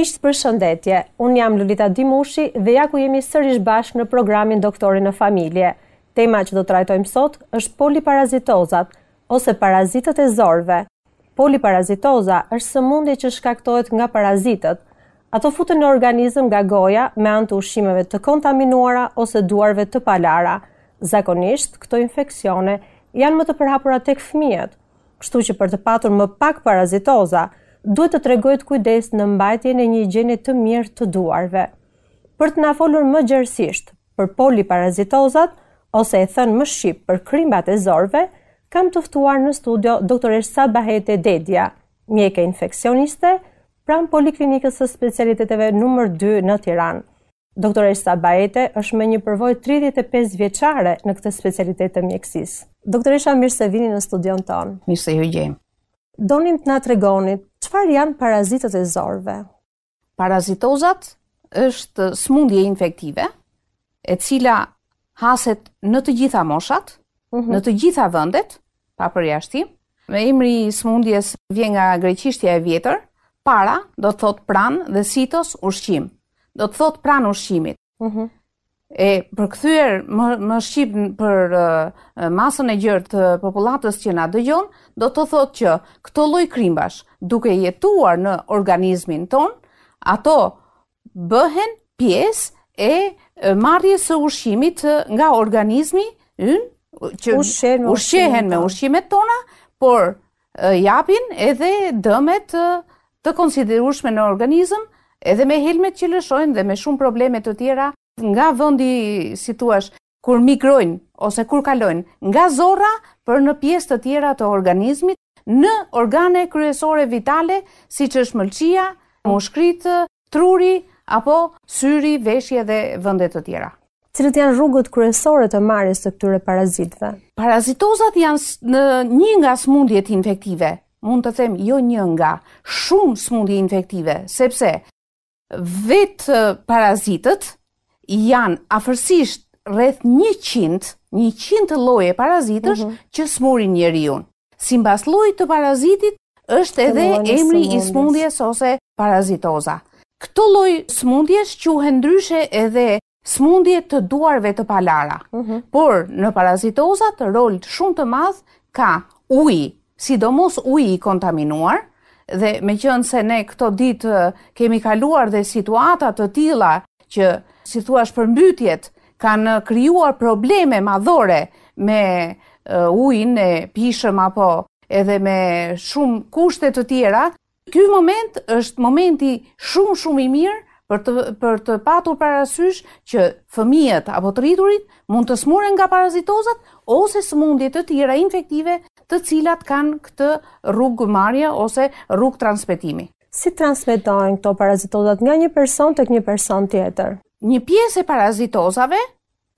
Mishë për shëndetje, unë jam Lulita Dimushi dhe ja ku jemi sërish bashkë në programin Doktorin në Familje. Tema që do të rajtojmë sot është poliparazitozat ose parazitët e zorve. Poliparazitoza është së mundi që shkaktojt nga parazitët. Ato futën në organizëm nga goja me anë të ushimeve të kontaminuara ose duarve të palara. Zakonisht, këto infekcione janë më të përhapura tek fëmijët. Kështu që për të patur më pak parazitoza, duhet të tregojt kujdes në mbajtje në një gjeni të mirë të duarve. Për të na folur më gjersisht për poli parazitozat, ose e thënë më shqip për krimbat e zorve, kam tëftuar në studio doktore Sabahete Dedja, mjeke infekcioniste, pram poliklinikës së specialiteteve nëmër 2 në Tiran. Doktore Sabahete është me një përvoj 35 vjeqare në këtë specialitet të mjekësis. Doktore mirë se vini në studion tonë. Mirë se ju gjemë. Donim të nga tregonit Qëfar janë parazitët e zorve? Parazitozat është smundje infektive, e cila haset në të gjitha moshat, mhm. në të gjitha vëndet, pa për jashtim, me imri smundjes vjen nga greqishtja e vjetër, para do të thot pran dhe sitos ushqim, do të thot pran ushqimit. Uhum e përkthyer më më shqip për masën e gjerë të popullatës që na dëgjon, do të thotë që këtë lloj krimbash, duke jetuar në organizmin ton, ato bëhen pjesë e marrjes së ushqimit nga organizmi ynë që ushqehen me ushqimet tona, por japin edhe dëmet të të konsiderueshme në organizëm, edhe me helmet që lëshojnë dhe me shumë probleme të tjera nga vendi si thua kur mikrojnë ose kur kalojnë nga zorra për në pjesë të tjera të organizmit në organe kryesore vitale siç është mëlçia, moshkritë, truri apo syri, veshje dhe vende të tjera. Cilët janë rrugët kryesore të marrjes të këtyre parazitëve? Parazitozat janë në një nga smundjet infektive. Mund të them jo një nga, shumë smundje infektive, sepse vetë parazitët janë afërsisht rreth 100, 100 lloje parazitësh mm -hmm. që smurin njeriu. Sipas llojit të parazitit është edhe emri i smundjes ose parazitoza. Këto lloj smundjes quhen ndryshe edhe smundje të duarve të palara. Mm -hmm. Por në parazitoza të rol shumë të madh ka uji, sidomos uji i kontaminuar dhe me qënë se ne këto ditë eh, kemi kaluar dhe situata të tila që si thua shpërmbytjet, përmbytjet, kanë kryuar probleme madhore me ujnë e pishëm apo edhe me shumë kushtet të tjera, ky moment është momenti shumë shumë i mirë për të, për të patur parasysh që fëmijët apo të rriturit mund të smuren nga parazitozat ose smundit të tjera infektive të cilat kanë këtë rrugë marja ose rrugë transmitimi. Si transmetojnë këto parazitozat nga një person të një person tjetër? një pjesë e parazitozave,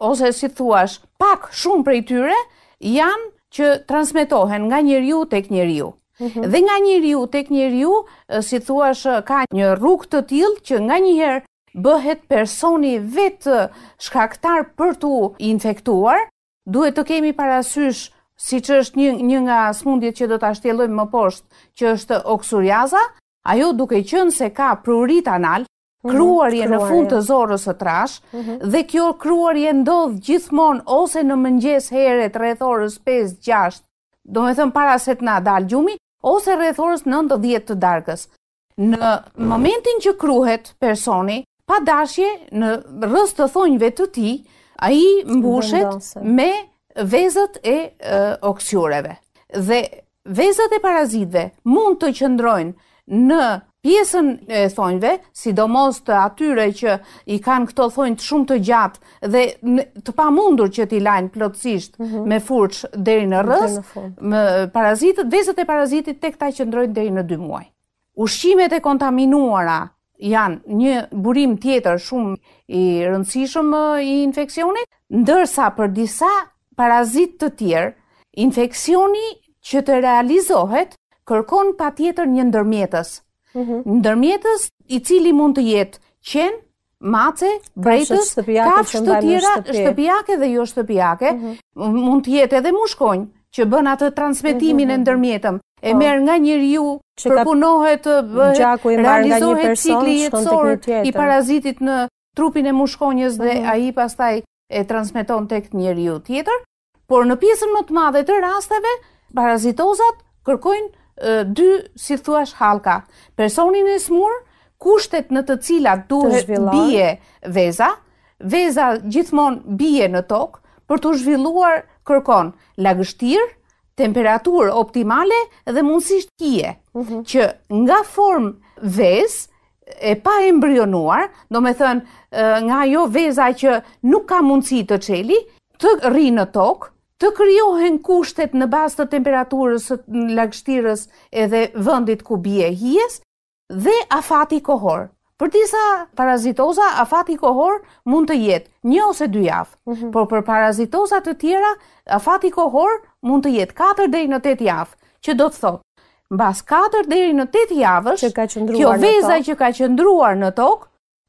ose si thuash, pak shumë prej tyre, janë që transmitohen nga njeriu tek njeriu. Mhm. Dhe nga njeriu tek njeriu, si thuash, ka një rrugë të tillë që nganjëherë bëhet personi vetë shkaktar për tu infektuar, duhet të kemi parasysh si që është një, një nga smundit që do të ashtjelojmë më poshtë që është oksuriaza, ajo duke qënë se ka prurit anal, Mhm, kruarje në fund të zorës së trash mhm. dhe kjo kruarje ndodh gjithmonë ose në mëngjes heret rreth orës 5-6, domethën para se të na dalë gjumi ose rreth orës 9-10 të darkës. Në momentin që kruhet personi, pa dashje në rrëst të thonjve të ti, a i mbushet me vezët e, e Dhe vezët e parazitve mund të qëndrojnë në pjesën e thonjve, sidomos të atyre që i kanë këto thonjë të shumë të gjatë dhe të pamundur që t'i lajnë plotësisht mm -hmm. me furqë deri në rrëz, me parazitët, vezët e parazitit tek ta që ndrojnë deri në 2 muaj. Ushqimet e kontaminuara janë një burim tjetër shumë i rëndësishëm i infeksionit, ndërsa për disa parazit të tjerë, infeksioni që të realizohet kërkon pa tjetër një ndërmjetës, -hmm. ndërmjetës i cili mund të jetë qenë, mace, brejtës, kafë, të tjera, shtëpijake dhe jo shtëpijake, mm -hmm. mund të jetë edhe mushkojnë që bën atë transmitimin mhm, e mhm, mhm. ndërmjetëm, e po. merë nga njëri ju, përpunohet, realizohet cikli jetësor i parazitit në trupin e mushkonjës dhe a i pastaj e transmiton të këtë ju tjetër, por në pjesën më të madhe të rasteve, parazitozat kërkojnë dy, si thuash, halka. Personin e smur, kushtet në të cilat duhet të bie veza, veza gjithmonë bie në tokë, për të zhvilluar kërkon lagështirë, temperaturë optimale dhe mundësisht kje, mm -hmm. që nga formë vez e pa embrionuar, do me thënë nga jo veza që nuk ka mundësi të qeli, të rri në tokë, të kryohen kushtet në bas të temperaturës në lagështirës edhe vëndit ku bie hies dhe afati kohor. Për disa parazitoza, afati kohor mund të jetë një ose dy javë, mhm. por për parazitoza të tjera, afati kohor mund të jetë 4 dhe në 8 javë, që do të thotë, bas 4 dhe në 8 javës, që ka kjo veza që ka qëndruar në tokë,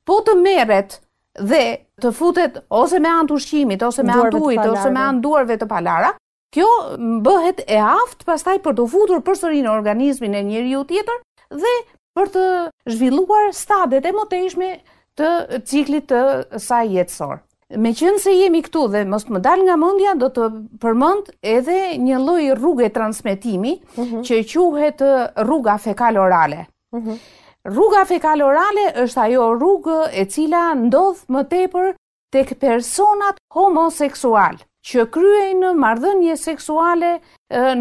po të meret dhe të futet ose me anë të ushqimit, ose me anë duit, ose me anë duarve të palara, kjo bëhet e aftë pastaj për të futur përsëri në organizmin e njëri u tjetër dhe për të zhvilluar stadet e moteshme të ciklit të saj jetësor. Me qënë se jemi këtu dhe mështë më dal nga mundja, do të përmënd edhe një loj rrugë e transmitimi, mhm. që quhet rruga fekal orale. Mhm. Rruga fekalorale është ajo rrugë e cila ndodh më tepër tek personat homoseksual që kryejnë marrëdhënie seksuale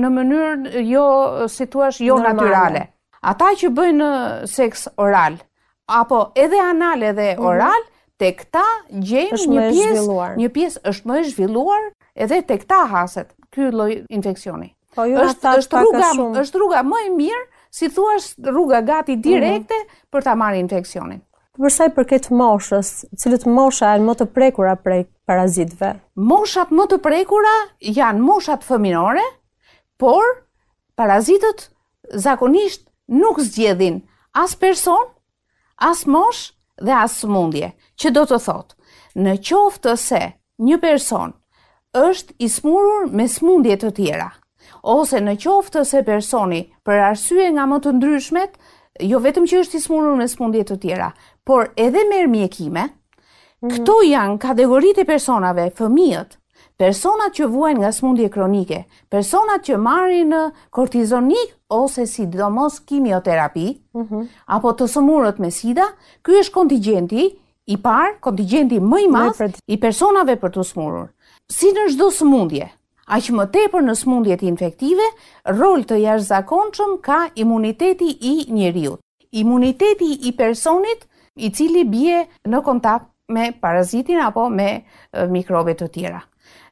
në mënyrë jo si thua jo natyrale. Ata që bëjnë seks oral apo edhe anal edhe mhm. oral, tek ta gjejmë një pjesë, një pjesë është më e zhvilluar edhe tek ta haset ky lloj infeksioni. Po, është është rruga, është rruga më e mirë si thua është rruga gati direkte mhm. për ta marrë infeksionin. Përsa i përket moshës, cilët mosha janë më të prekura prej parazitëve. Moshat më të prekura janë moshat fëminore, por parazitët zakonisht nuk zgjedhin as person, as mosh dhe as mundje. Që do të thotë, në qoftë të se një person është ismurur me smundje të tjera, ose në qoftë se personi për arsye nga më të ndryshmet, jo vetëm që është i smurur me smundje të tjera, por edhe merr mjekime. Mhm. Këto janë kategoritë e personave, fëmijët, personat që vuajnë nga smundje kronike, personat që marrin kortizonik ose sidomos kimioterapi, mm -hmm. apo të sëmurët me sida, ky është kontingjenti i parë, kontingjenti më i madh i personave për të smurur. Si në çdo smundje, që më tepër në smundjet infektive, rol të jashtëzakonshëm ka imuniteti i njeriu. Imuniteti i personit i cili bie në kontakt me parazitin apo me mikrobet të tjera.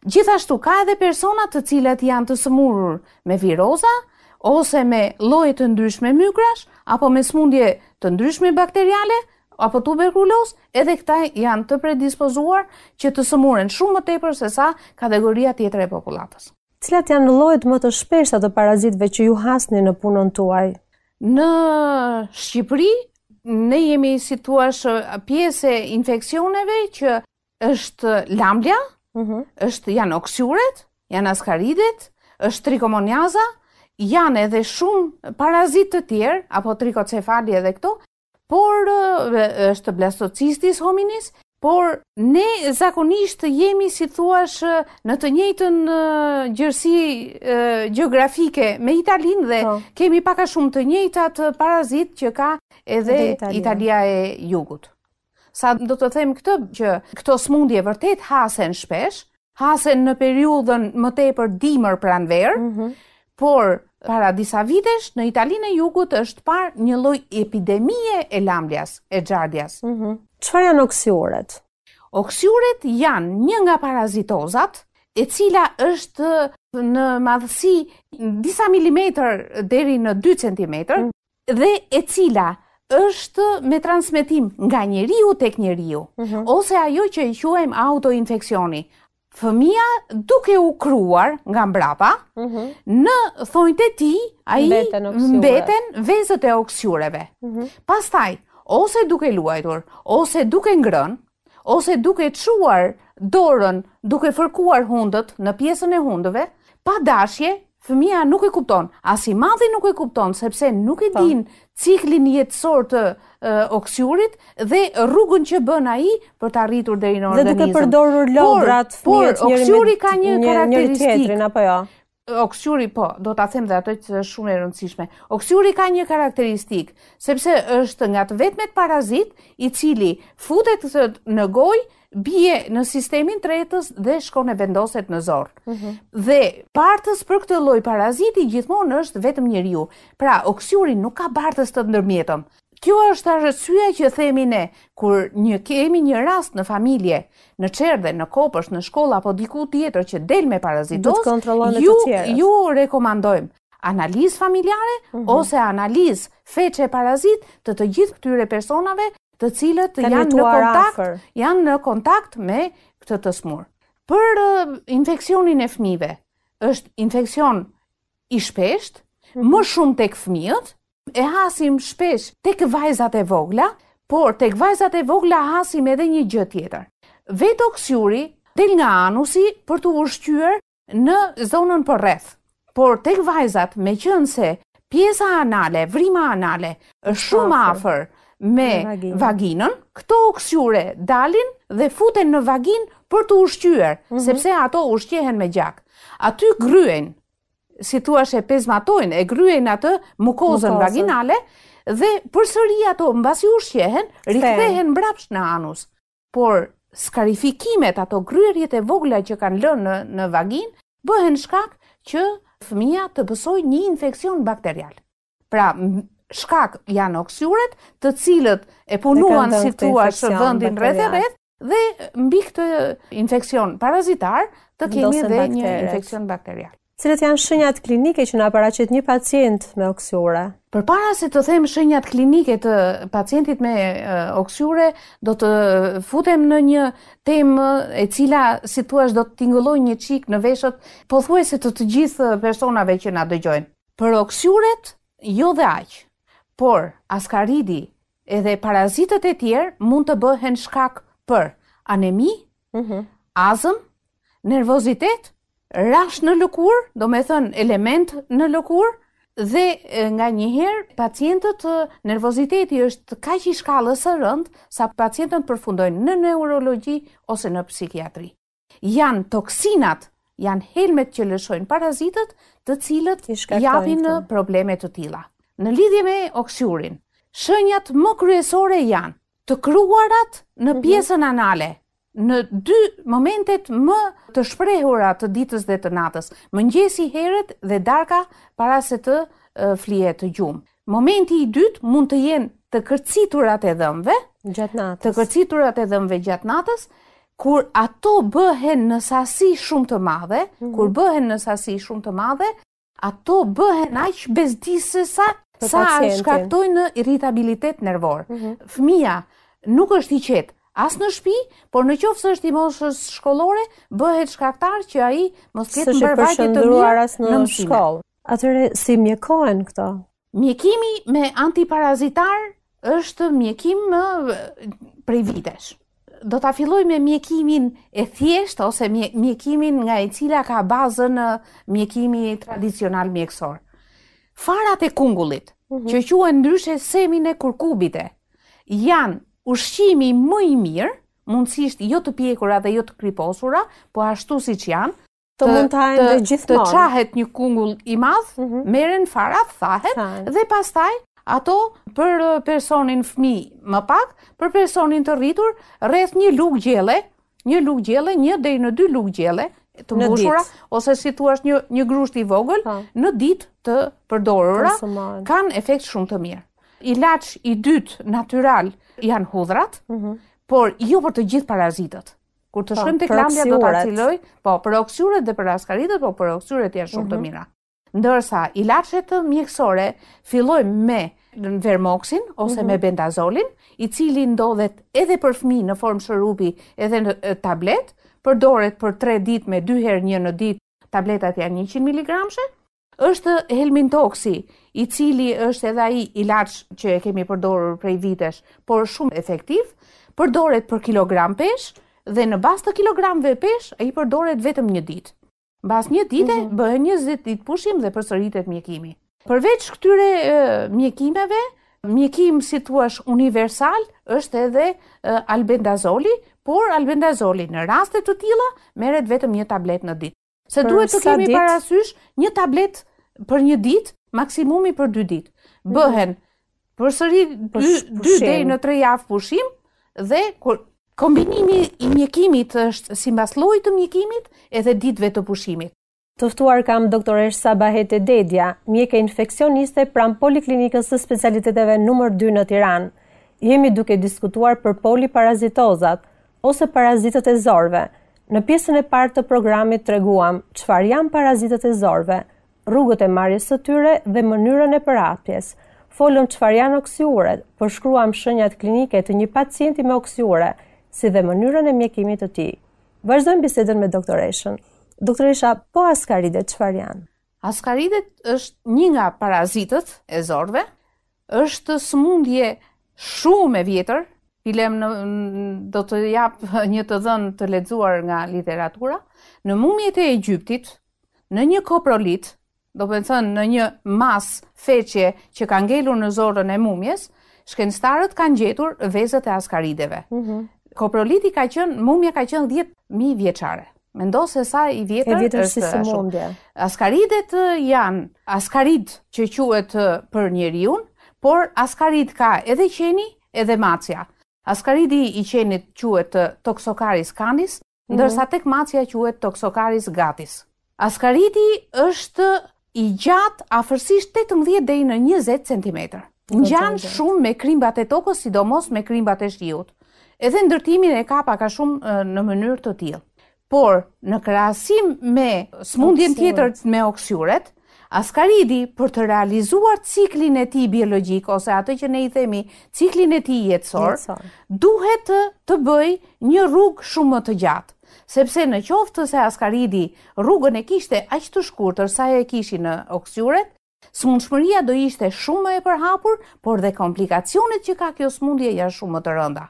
Gjithashtu ka edhe persona të cilat janë të smurur me viroza ose me lloje të ndryshme mykrash apo me smundje të ndryshme bakteriale, apo tuberkulos, edhe këta janë të predispozuar që të sëmuren shumë më tepër se sa kategoria tjetër e popullatës. Cilat janë në lojt më të shpesht të parazitve që ju hasni në punën tuaj? Në Shqipëri, ne jemi situash pjese infekcioneve që është lamblja, mm -hmm. është janë oksyuret, janë askaridit, është trikomonjaza, janë edhe shumë parazit të tjerë, apo trikocefali edhe këto, por është blastocistis hominis, por ne zakonisht jemi si thuash në të njëjtën gjërsi gjeografike me Italinë dhe po. kemi pak a shumë të njëjtat parazit që ka edhe Italia e Jugut. Sa do të them këtë që këto smundje vërtet hasen shpesh, hasen në periudhën më tepër dimër pranverë. Mm -hmm por para disa vitesh në Italinë e Jugut është par një lloj epidemie e lamblias, e xardias. Mhm. Çfarë janë oksiuret? Oksiuret janë një nga parazitozat e cila është në madhësi disa milimetër deri në 2 centimetër mm. dhe e cila është me transmitim nga njeriu tek njeriu mm -hmm. ose ajo që i quajmë autoinfeksioni. Fëmija duke u kruar nga mbrapa, mhm. në thonjë e ti, a i mbeten vezët e oksjureve. Mhm. Pastaj, ose duke luajtur, ose duke ngrën, ose duke quar dorën, duke fërkuar hundët në pjesën e hundëve, pa dashje, fëmija nuk e kupton, as i madhi nuk e kupton, sepse nuk e po. din ciklin jetësor të oksyurit dhe rrugën që bën ai për të arritur deri në organizëm. Dhe duke përdorur lodrat por, fëmijët njëri oksyuri ka një, një tjetrin apo jo? Oksyuri po, do ta them dhe ato që është shumë e rëndësishme. Oksyuri ka një karakteristik, sepse është nga të vetmet parazit i cili futet në gojë bie në sistemin tretës dhe shkon e vendoset në zorë. Mm -hmm. Dhe partës për këtë loj paraziti gjithmonë është vetëm një riu. Pra, oksyurin nuk ka partës të ndërmjetëm. Kjo është arësua që themi ne, kur një kemi një rast në familje, në qerdhe, në kopës, në shkolla, apo diku tjetër që del me parazitos, ju, të ju rekomandojmë analiz familjare mm -hmm. ose analiz feqe parazit të të gjithë këtyre personave të cilët janë në kontakt, janë në kontakt me këtë të smur. Për infekcionin e fëmijëve, është infeksion i shpeshtë, mhm. më shumë tek fëmijët, e hasim shpesh tek vajzat e vogla, por tek vajzat e vogla hasim edhe një gjë tjetër. Vetoksiuri del nga anusi për të ushqyer në zonën përreth. Por tek vajzat, meqense pjesa anale, vrima anale është shumë afër, me vaginën. vaginën, këto oksyure dalin dhe futen në vaginë për të ushqyer, mm -hmm. sepse ato ushqehen me gjak. Aty gryen, si thua e pezmatojnë, e gryen atë mukozën vaginale dhe përsëri ato mbasi ushqehen, rikthehen mbrapsht në anus. Por skarifikimet, ato gryerjet e vogla që kanë lënë në, në vaginë, bëhen shkak që fëmija të pësoj një infekcion bakterial. Pra, shkak janë oksyuret, të cilët e punuan si tua shë vëndin rrethe rreth, dhe mbi këtë infekcion parazitar të kemi dhe një infekcion bakterial. Cilët janë shënjat klinike që në aparacit një pacient me oksyure? Për para se të them shënjat klinike të pacientit me oksyure, do të futem në një temë e cila si do të tingëlloj një qik në veshët, po thuaj se të të gjithë personave që nga dëgjojnë. Për oksyuret, jo dhe aqë por askaridi edhe parazitët e tjerë mund të bëhen shkak për anemi, mm -hmm. azëm, nervozitet, rash në lëkur, do me thënë element në lëkur, dhe nga njëherë pacientët nervoziteti është ka që i shkallës së rënd, sa pacientët përfundojnë në neurologi ose në psikiatri. Janë toksinat, janë helmet që lëshojnë parazitët, të cilët japin në probleme të tila në lidhje me oksyurin, shënjat më kryesore janë të kryuarat në mhm. pjesën anale, në dy momentet më të shprehura të ditës dhe të natës, më heret dhe darka para se të flie të gjumë. Momenti i dytë mund të jenë të kërciturat e dhëmve, të kërciturat e dhëmve gjatë natës, kur ato bëhen në sasi shumë të madhe, mhm. kur bëhen në sasi shumë të madhe, ato bëhen aqë bezdisësa Sa shkaktojnë në irritabilitet nervor. Mhm. Fëmija nuk është i qetë asë në shpi, por në qofës është i moshës shkollore, bëhet shkaktar që ai mos ketë në bërvajtë të mirë në shkollë. Atërë, si mjekohen këto? Mjekimi me antiparazitar është mjekim më prej vitesh. Do të afiloj me mjekimin e thjesht, ose mjekimin nga e cila ka bazën mjekimi tradicional mjekësorë. Farat e kungullit, mhm. që qua ndryshe semin e kurkubite, janë ushqimi më i mirë, mundësisht jo të pjekura dhe jo të kriposura, po ashtu si që janë, të mund të hajnë dhe gjithë Të qahet një kungull i madhë, mhm. meren farat, thahet, dhe pastaj, ato për uh, personin fmi më pak, për personin të rritur, rreth një lukë gjele, një lukë gjele, një dhe në dy lukë gjele, të mbushura ose si thua një një grusht i vogël ha. Po. në ditë të përdorura kanë efekt shumë të mirë. Ilaç i dytë natyral janë hudhrat, mm -hmm. por jo për të gjithë parazitët. Kur të po, shkojmë tek lambja do ta cilëj, po për oksuret dhe për askaritët, po për oksuret janë shumë mm -hmm. të mhm. mira. Ndërsa ilaçet mjekësore fillojmë me vermoksin ose mm -hmm. me bendazolin, i cili ndodhet edhe për fëmijë në formë shërupi, edhe në tabletë, përdoret për 3 ditë me 2 herë një në ditë, tabletat janë 100 mg është helmintoksi, i cili është edhe ai ilaç që e kemi përdorur prej vitesh, por shumë efektiv, përdoret për kilogram pesh dhe në bazë të kilogramëve pesh ai përdoret vetëm një ditë. Mbas një dite mm 20 ditë pushim dhe përsëritet mjekimi. Përveç këtyre mjekimeve, mjekim si thua universal është edhe albendazoli, por albendazoli në rastet të tila meret vetëm një tablet në dit. Se duhet të kemi parasysh një tablet për një dit, maksimumi për dy dit. Bëhen për sëri dy dhej në tre javë pushim dhe kombinimi i mjekimit është si mbas të mjekimit edhe ditve të pushimit. Tëftuar kam doktoresh Sabahete Dedja, mjeke infekcioniste pram poliklinikës së specialiteteve nëmër 2 në Tiran. Jemi duke diskutuar për poliparazitozat, ose parazitët e zorve. Në pjesën e partë të programit të reguam qëfar janë parazitët e zorve, rrugët e marjes të tyre dhe mënyrën e përapjes. Folëm qëfar janë oksiure, përshkruam shënjat klinike të një pacienti me oksiure, si dhe mënyrën e mjekimit të ti. Vazhdojmë bisedën me doktoreshën. Doktoresha, po askaridet qëfar janë? Askaridet është një nga parazitët e zorve, është sëmundje shumë e vjetër Filem në, do të jap një të dhënë të lexuar nga literatura. Në mumjet e Egjiptit, në një koprolit, do të thënë në një mas feçje që ka ngelur në zorrën e mumjes, shkencëtarët kanë gjetur vezët e askarideve. Mm -hmm. Koproliti ka qenë, mumja ka qenë 10.000 vjeçare. Mendo se sa i vjetër, e vjetër është si mumja. Askaridet janë askarid që quhet për njeriu, por askarid ka edhe qeni edhe macja. Askaridi i qenit quhet Toxocaris canis, mhm. ndërsa tek macja quhet toksokaris gatis. Askaridi është i gjatë afërsisht 18 deri në 20 cm. Ngjan shumë me krimbat e tokës, sidomos me krimbat e shiut. Edhe ndërtimin e kapa ka shumë në mënyrë të tillë. Por në krahasim me smundjen tjetër me oksyuret, mm Askaridi për të realizuar ciklin e ti biologjik, ose atë që ne i themi ciklin e ti jetësor, duhet të, bëj një rrugë shumë të gjatë. Sepse në qoftë të se Askaridi rrugën e kishte aqë të shkurtër sa e kishi në oksyuret, smundshmëria do ishte shumë e përhapur, por dhe komplikacionet që ka kjo smundje janë shumë të rënda.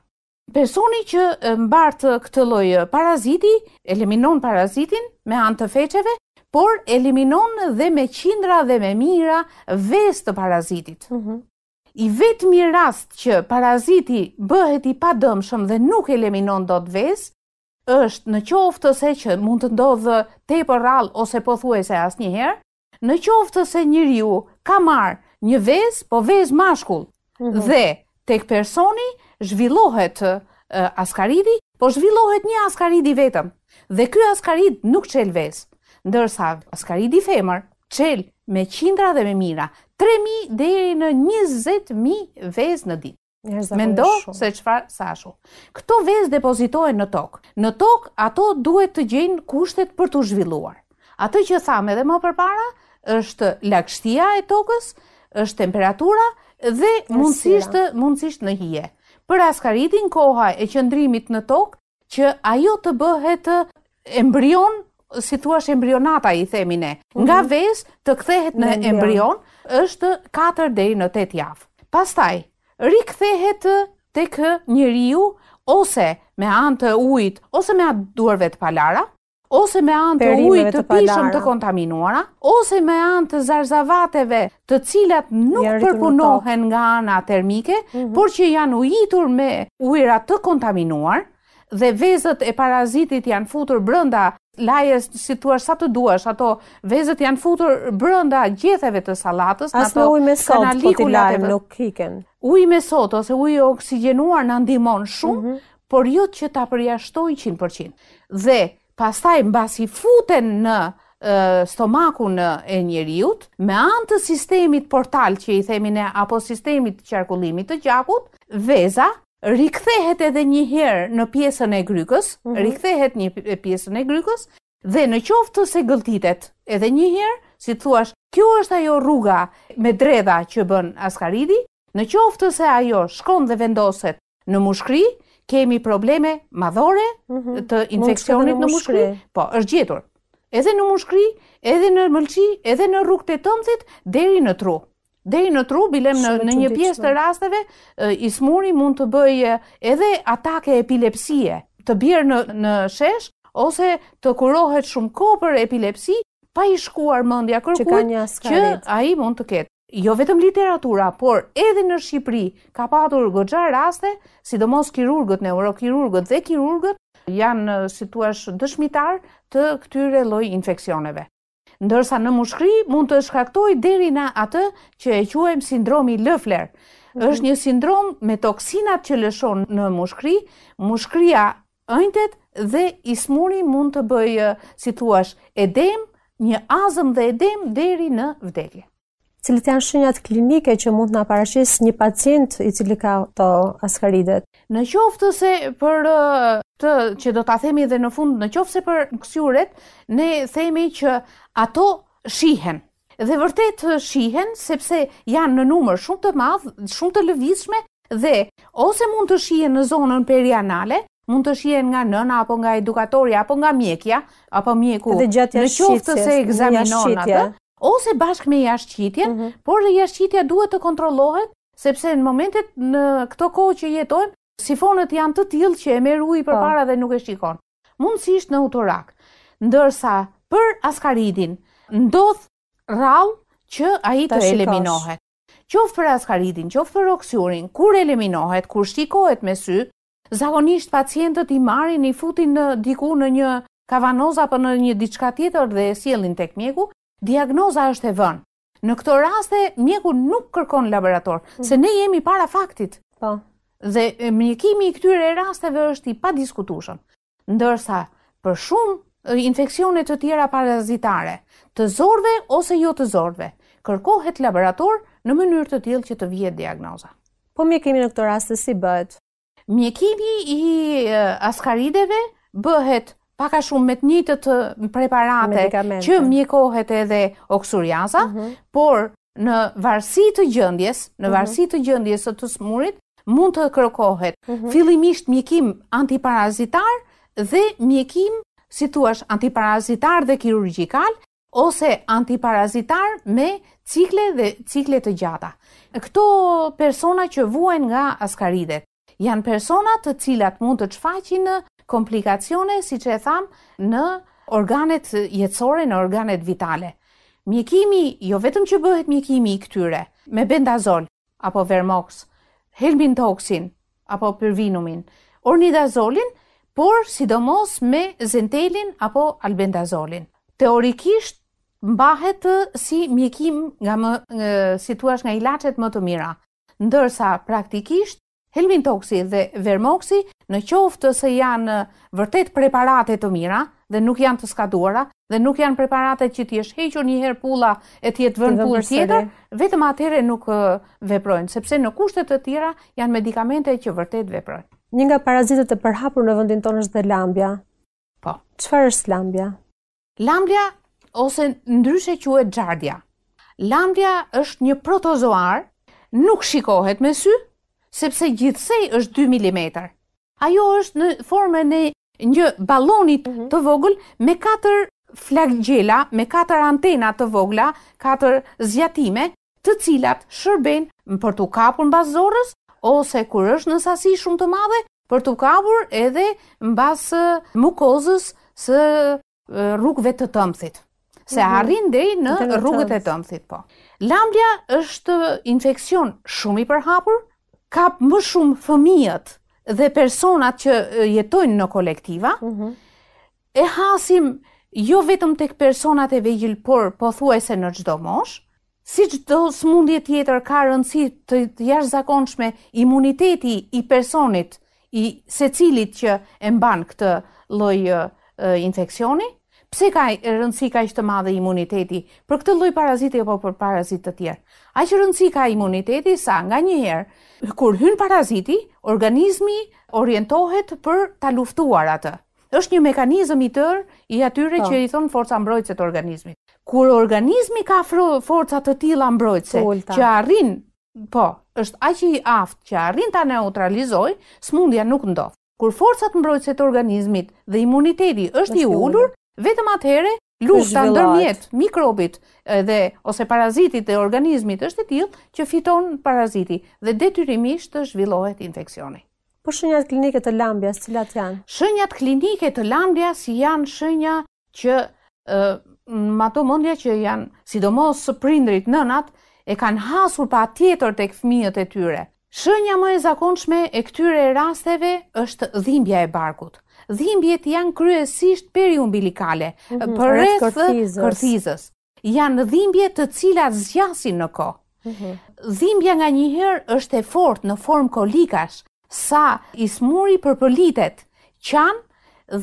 Personi që mbartë këtë lojë paraziti, eliminon parazitin me antë feqeve, por eliminon dhe me qindra dhe me mira ves të parazitit. Mhm. I vetë rast që paraziti bëhet i pa dëmshëm dhe nuk eliminon do të ves, është në qoftë të se që mund të ndodhë te porral ose po se as njëherë, në qoftë të se njëri ju ka marë një ves, po ves mashkull, mhm. dhe tek personi zhvillohet askaridi, po zhvillohet një askaridi vetëm, dhe kjo askarid nuk qel ves ndërsa Askaridi Femër qelë me qindra dhe me mira, 3.000 deri në 20.000 vezë në ditë. Mendo se qëfar sashu. Këto vezë depozitojnë në tokë. Në tokë ato duhet të gjenë kushtet për të zhvilluar. Ato që thamë edhe më përpara, është lakështia e tokës, është temperatura dhe mundësisht, mundësisht në hije. Për askaritin koha e qëndrimit në tokë, që ajo të bëhet embrion si thua është embrionata i themi ne. Mhm. Nga vezë të kthehet në embrion, është 4 deri në 8 javë. Pastaj rikthehet tek njeriu ose me anë të ujit, ose me anë duarve të palara, ose me anë të ujit të pishëm të kontaminuara, ose me anë të zarzavateve, të cilat nuk përpunohen nga ana termike, mm -hmm. por që janë ujitur me ujëra të kontaminuar dhe vezët e parazitit janë futur brenda laje si tu sa të duash, ato vezët janë futur brenda gjetheve të sallatës, ato me ujë me sot, po lajm nuk kiken. Uj me sot ose uj i oksigjenuar na ndihmon shumë, mhm. por jo që ta përjashtojë 100%. Dhe pastaj mbasi futen në stomakun e njeriut, me anë të sistemit portal që i themin e apo sistemit qarkullimit të gjakut, veza rikthehet edhe një herë në pjesën e grykës, mhm. rikthehet një pjesën e grykës, dhe në qoftë të se gëltitet edhe një herë, si të thuash, kjo është ajo rruga me dredha që bën askaridi, në qoftë të se ajo shkon dhe vendoset në mushkri, kemi probleme madhore mhm. të infekcionit në mushkri, po është gjetur, edhe në mushkri, edhe në mëlqi, edhe në rrugët e tëmthit, deri në tru. Deri në tru, bilem në një pjesë të rasteve, ismuri mund të bëjë edhe atake epilepsie, të bjerë në shesh, ose të kurohet shumë ko për epilepsi, pa i shkuar mëndja kërkuj, që a i mund të ketë. Jo vetëm literatura, por edhe në Shqipëri ka patur gëgja raste, sidomos kirurgët, neurokirurgët dhe kirurgët janë situash dëshmitar të këtyre loj infekcioneve ndërsa në mushkri mund të shkaktoj deri në atë që e quajmë sindromi lëfler. Mm -hmm. është një sindrom me toksinat që lëshon në mushkri, mushkria ëndet dhe ismuri mund të bëjë, si thua, edem, një azëm dhe edem deri në vdekje cilët janë shenjat klinike që mund të na një pacient i cili ka ato askaridet. Në qoftë se për të që do ta themi edhe në fund, në qoftë se për kësuret, ne themi që ato shihen dhe vërtet shihen sepse janë në numër shumë të madh, shumë të lëvishme, dhe ose mund të shihen në zonën perianale, mund të shihen nga nëna apo nga edukatori apo nga mjekja, apo mjeku. Në qoftë se ekzaminon atë, ose bashkë me jashtëqitjen, mhm. por dhe jashqitja duhet të kontrollohet, sepse në momentet në këto kohë që jetojnë, sifonët janë të tillë që e merr ujë po. përpara dhe nuk e shikon. Mundësisht në utorak. Ndërsa për askaridin ndodh rau që ai të, të eliminohet. Qoftë për askaridin, qoftë për oksyurin, kur eliminohet, kur shikohet me sy, zakonisht pacientët i marrin i futin në diku në një kavanoz apo në një diçka tjetër dhe e sjellin tek mjeku, diagnoza është e vënë. Në këto raste, mjeku nuk kërkon laborator, mm. se ne jemi para faktit. Po. Dhe mjekimi i këtyre rasteve është i padiskutueshëm. Ndërsa për shumë infeksione të tjera parazitare, të zorve ose jo të zorve, kërkohet laborator në mënyrë të tillë që të vihet diagnoza. Po mjekimi në këto raste si bëhet? Mjekimi i askarideve bëhet paka shumë me të një të preparate që mjekohet edhe oksuriaza, mhm. por në varsi të gjëndjes, në mhm. varsi të gjëndjes të të smurit, mund të kërkohet mhm. fillimisht mjekim antiparazitar dhe mjekim si thua, antiparazitar dhe kirurgikal, ose antiparazitar me cikle dhe cikle të gjata. Këto persona që vuen nga askaridet, janë persona të cilat mund të qfaqin në komplikacione, si që e thamë, në organet jetësore, në organet vitale. Mjekimi, jo vetëm që bëhet mjekimi i këtyre, me bendazol, apo vermox, helmin toksin, apo përvinumin, ornidazolin, por sidomos me zentelin apo albendazolin. Teorikisht, mbahet si mjekim nga më, nga, situash nga ilacet më të mira, ndërsa praktikisht, Helmin Toksi dhe Vermoksi në qoftë se janë vërtet preparate të mira dhe nuk janë të skaduara dhe nuk janë preparate që ti jesh hequr një herë pulla e ti të vënë pulla tjetër, vetëm atëre nuk veprojnë sepse në kushte të tjera janë medikamente që vërtet veprojnë. Një nga parazitët e përhapur në vendin tonë është dhe lambja. Po, çfarë është lambja? Lambja ose ndryshe quhet gjardja. Lambja është një protozoar, nuk shikohet me sy, sepse gjithsej është 2 mm. Ajo është në formën e një balonit mhm. të vogël me 4 flagjela, me 4 antena të vogla, 4 zjatime, të cilat shërben për të kapur në zorës, ose kur është në sasi shumë të madhe, për të kapur edhe në basë mukozës së rrugëve të tëmthit. Se mhm. arrin dhej në rrugët e tëmthit, po. Lambja është infekcion shumë i përhapur, kap më shumë fëmijët dhe personat që jetojnë në kolektiva, mhm. e hasim jo vetëm tek personat e vejgjil, por po thuese në gjdo mosh, si gjdo së smundje tjetër ka rëndësi të jash zakonshme imuniteti i personit, i se cilit që e mban këtë loj infekcioni, pse ka rëndësi ka ishte madhe imuniteti për këtë lloj paraziti apo për parazit të tjerë? A që rëndësi ka imuniteti sa nga njëherë, kur hynë paraziti, organizmi orientohet për ta luftuar atë. është një mekanizëm i tërë i atyre po. që i thonë forca mbrojtëse të organizmit. Kur organizmi ka forca të tila mbrojtëse, që arrin, po, është aq i aftë që arrin ta neutralizoj, smundja nuk ndodh. Kur forcat mbrojtëse të organizmit dhe imuniteti është, i ulur, Vetëm atëherë lufta ndërmjet mikrobit dhe ose parazitit dhe organizmit është e tillë që fiton paraziti dhe detyrimisht të zhvillohet infeksioni. Po shenjat klinike të lambjas cilat janë? Shenjat klinike të lambjas janë shenja që ë me ato mendja që janë sidomos së prindrit nënat e kanë hasur pa tjetër tek fëmijët e tyre. Shënja më e zakonshme e këtyre rasteve është dhimbja e barkut. Dhimbjet janë kryesisht peri umbilikale, mhm, për rreth kërthizës. Janë dhimbje të cilat zjasin në ko. Mhm. Dhimbja nga njëherë është e fort në form kolikash, sa ismuri për pëllitet, qanë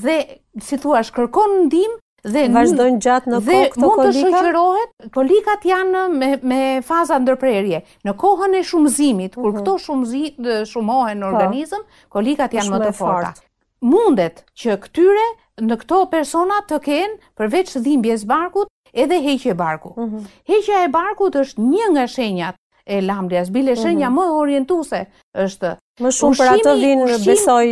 dhe, si thua, shkërkon në dimë dhe vazhdojnë gjatë në kohë të kolika. Dhe mund të shëqërohet kolikat janë me faza ndërprerje. Në kohën e shumëzimit, kur mhm. këto shumëzit shumohen në po. organizëm, kolikat janë më të forta. Mundet që këtyre në këto persona të kenë përveç dhimbjes barkut edhe heqje barku. Mhm. Heqja e barkut është një nga shenjat e lam dhe mhm. më orientuse është. Më shumë për atë vinë në besoj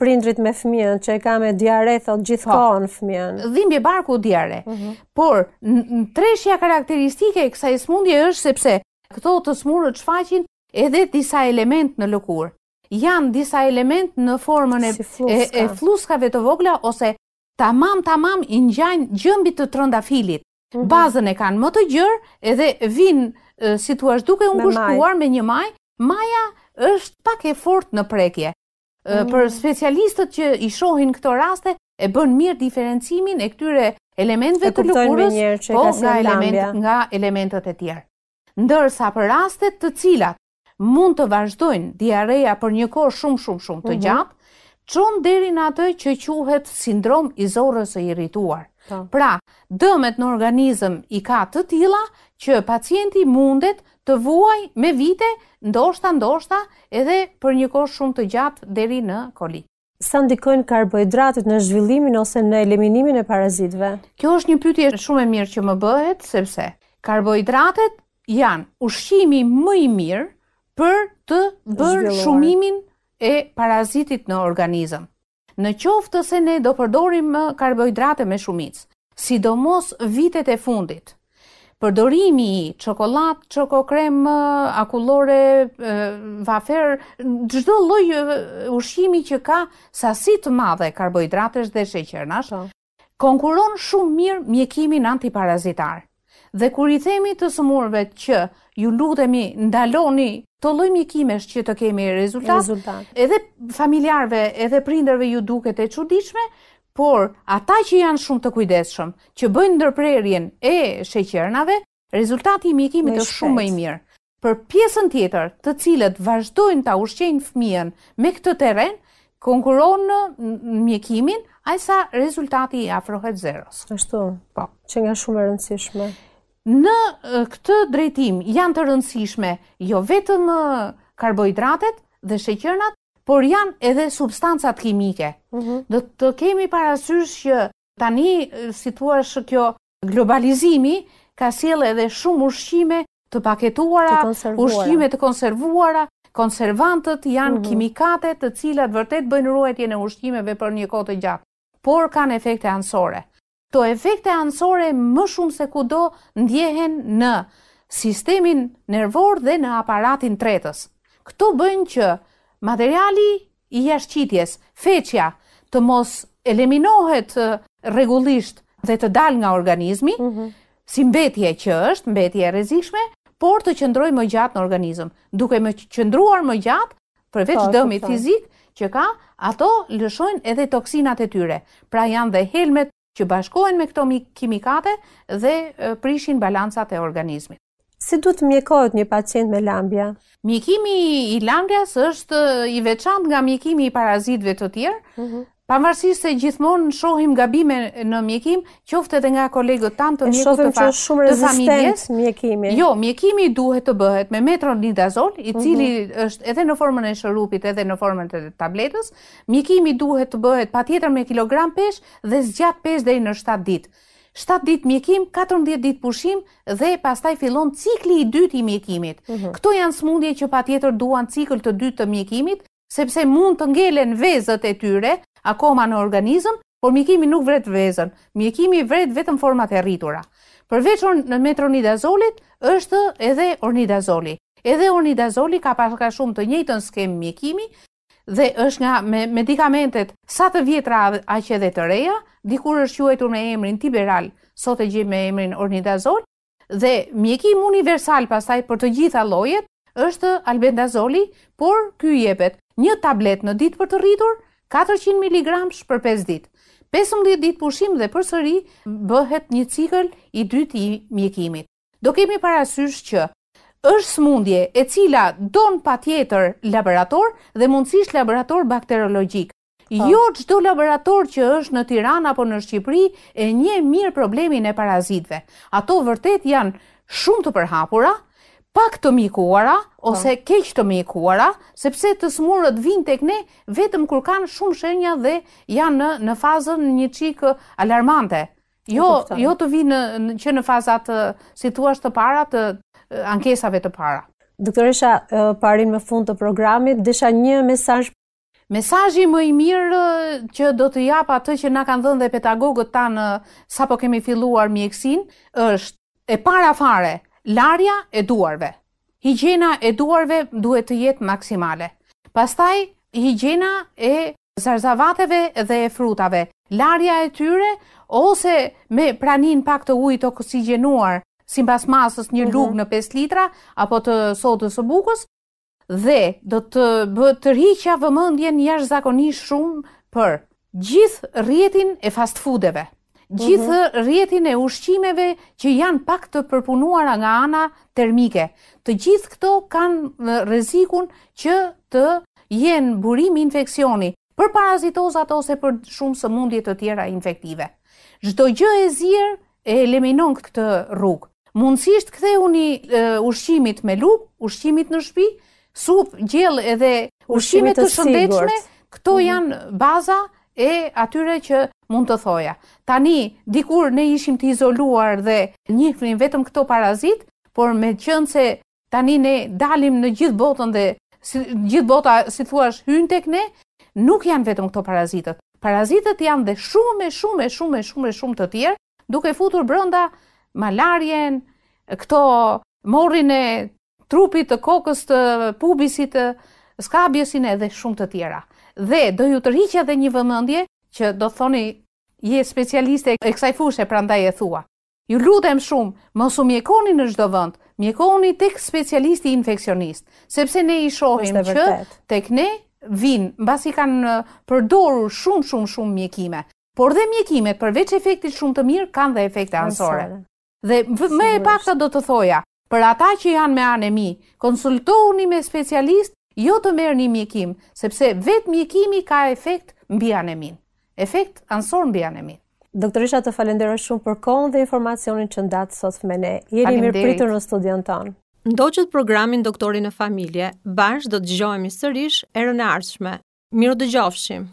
prindrit me fëmijën, që e ka me diare, thot gjithkojnë fëmijën. Po, dhimbje barku diare, mhm. por në treshja karakteristike e kësa i smundje është sepse këto të smurë të shfaqin edhe disa element në lëkur. Janë disa element në formën e fluskave të vogla, ose tamam, tamam, i ngjajnë gjëmbit të trëndafilit. Mhm. bazën e kanë më të gjërë, edhe vinë si ashtë duke unë gushkuar me një maj, maja është pak e fort në prekje. Mhm. Për specialistët që i shohin këto raste, e bën mirë diferencimin e këtyre elementve të lukurës, po nga elementet e tjerë. Ndërsa për rastet të cilat mund të vazhdojnë diareja për një kohë shumë, shumë, shumë të mhm. gjatë, qonë deri në atë që quhet sindrom i zorës e irrituar. Po. Pra, dëmet në organizëm i ka të tila që pacienti mundet të vuaj me vite ndoshta ndoshta edhe për një kohë shumë të gjatë deri në koli. Sa ndikojnë karbohidratet në zhvillimin ose në eliminimin e parazitve? Kjo është një pytje shumë e mirë që më bëhet, sepse karbohidratet janë ushqimi më i mirë për të bërë shumimin e parazitit në organizëm në qoftë të se ne do përdorim karbohidrate me shumic, sidomos vitet e fundit. Përdorimi i çokolat, çokokrem, akullore, vafer, çdo lloj ushqimi që ka sasi të madhe karbohidratesh dhe sheqernash, po. konkuron shumë mirë mjekimin antiparazitar. Dhe kur i themi të sëmurëve që ju lutemi ndaloni të lloj mjekimesh që të kemi rezultat. rezultat. Edhe familjarve, edhe prindërve ju duket e çuditshme, por ata që janë shumë të kujdesshëm, që bëjnë ndërprerjen e sheqernave, rezultati i mjekimit është shumë më i mirë. Për pjesën tjetër, të cilët vazhdojnë ta ushqejnë fëmijën me këtë terren, konkuron në mjekimin, ajsa rezultati afrohet zeros. Ashtu, po. që nga shumë e rëndësishme. Në këtë drejtim janë të rëndësishme jo vetëm karbohidratet dhe sheqernat, por janë edhe substancat kimike. Mhm. Do të kemi parasysh që tani, si thua, kjo globalizimi ka sjell edhe shumë ushqime të paketuara, ushqime të konservuara, konservantët janë mhm. kimikate të cilat vërtet bëjnë ruajtjen e ushqimeve për një kohë të gjatë, por kanë efekte anësore këto efekte anësore më shumë se kudo ndjehen në sistemin nervor dhe në aparatin tretës. Këto bënë që materiali i jashtëqitjes, feqja, të mos eliminohet rregullisht dhe të dalë nga organizmi, mm -hmm. si mbetje që është, mbetje e rrezikshme, por të qëndrojë më gjatë në organizëm, duke më qëndruar më gjatë përveç po, dëmit fizik që ka, ato lëshojnë edhe toksinat e tyre. Pra janë dhe helmet që bashkohen me këto kimikate dhe prishin balancat e organizmit. Si du të mjekohet një pacient me lambja? Mjekimi i lambjas është i veçant nga mjekimi i parazitve të tjerë, mhm. Pavarësisht se gjithmonë shohim gabime në mjekim, qoftë edhe nga kolegët tanë të mjekut të fa, shumë të Mjekimi. Jo, mjekimi duhet të bëhet me metronidazol, i cili mm -hmm. është edhe në formën e shërupit, edhe në formën e tabletës. Mjekimi duhet të bëhet pa tjetër me kilogram pesh dhe zgjat pesh deri në 7 ditë. 7 ditë mjekim, 14 ditë pushim dhe pastaj fillon cikli i dytë i mjekimit. Mm -hmm. Këto janë smundje që pa tjetër duan cikl të dytë të mjekimit, sepse mund të ngelen vezët e tyre, akoma në organizëm, por mjekimi nuk vret vezën, mjekimi vret vetëm format e rritura. Përveç në metronidazolit, është edhe ornidazoli. Edhe ornidazoli ka paska shumë të njëjtën skemë mjekimi, dhe është nga medikamentet sa të vjetra a që të reja, dikur është që e të me emrin tiberal, sot e gjithë me emrin ornidazoli, dhe mjekim universal pasaj për të gjitha lojet, është albendazoli, por kjo jepet një tablet në ditë për të rritur, 400 mg për 5 ditë. 15 ditë pushim dhe përsëri bëhet një cikël i dytë i mjekimit. Do kemi parasysh që është smundje e cila don pa tjetër laborator dhe mundësisht laborator bakterologjik. Po. Jo çdo laborator që është në Tiranë apo në Shqipëri e një mirë problemin e parazitve. Ato vërtet janë shumë të përhapura, pak të mikuara, ose keq të mikuara, sepse të smurët vinë tek ne vetëm kur kanë shumë shenja dhe janë në, në fazën një qikë alarmante. Jo, jo të vinë në, në, që në fazat si thua të para të ankesave të para. Doktoresha, parin me fund të programit, desha një mesazh. Mesazhi më i mirë që do të jap atë që na kanë dhënë dhe pedagogët tan sa po kemi filluar mjekësin, është e para fare, larja e duarve. Higjena e duarve duhet të jetë maksimale. Pastaj, higjena e zarzavateve dhe e frutave, larja e tyre, ose me pranin pak të ujtë oksigenuar, si mbas masës një mhm. lukë në 5 litra, apo të sotës o bukës, dhe do të bë të rriqa vëmëndjen jash zakonisht shumë për gjithë rjetin e fast foodeve. Gjithë mhm. rjetin e ushqimeve që janë pak të përpunuara nga ana termike. Të gjithë këto kanë rezikun që të jenë burim infekcioni, për parazitozat ose për shumë së mundjet të tjera infektive. Gjithë gjë e zirë e eliminon këtë rrugë. Mundësisht këthe uni ushqimit me lukë, ushqimit në shpi, supë, gjellë edhe ushqimit të shëndechme, këto mhm. janë baza e atyre që mund të thoja. Tani, dikur ne ishim të izoluar dhe njifrin vetëm këto parazit, por me qënë se tani ne dalim në gjithë botën dhe si, gjithë bota, si thuash, hynë tek ne, nuk janë vetëm këto parazitët. Parazitët janë dhe shumë, shumë, shumë, shumë, shumë të tjerë, duke futur brënda malarjen, këto morin e trupit të kokës të pubisit të skabjesin e dhe shumë të tjera dhe do ju tërhiqja dhe një vëmëndje që do thoni je specialiste e kësaj fushë prandaj e thua. Ju lutem shumë, mos u mjekoni në çdo vend, mjekoni tek specialisti infeksionist, sepse ne i shohim që tek ne vijnë mbasi kanë përdorur shumë shumë shumë mjekime. Por dhe mjekimet përveç efektit shumë të mirë kanë dhe efekte anësore. Dhe më e pakta do të thoja, për ata që janë me anemi, konsultohuni me specialist jo të merë një mjekim, sepse vetë mjekimi ka efekt mbi anemin. Efekt ansor mbi anemin. Doktorisha të falenderoj shumë për kohën dhe informacionin që ndatë sot me ne. Jeni mirë pritur në studion tonë. Ndo që të programin doktorin e familje, bashkë do të gjohemi sërish e rënë arshme. Mirë dë gjofshim.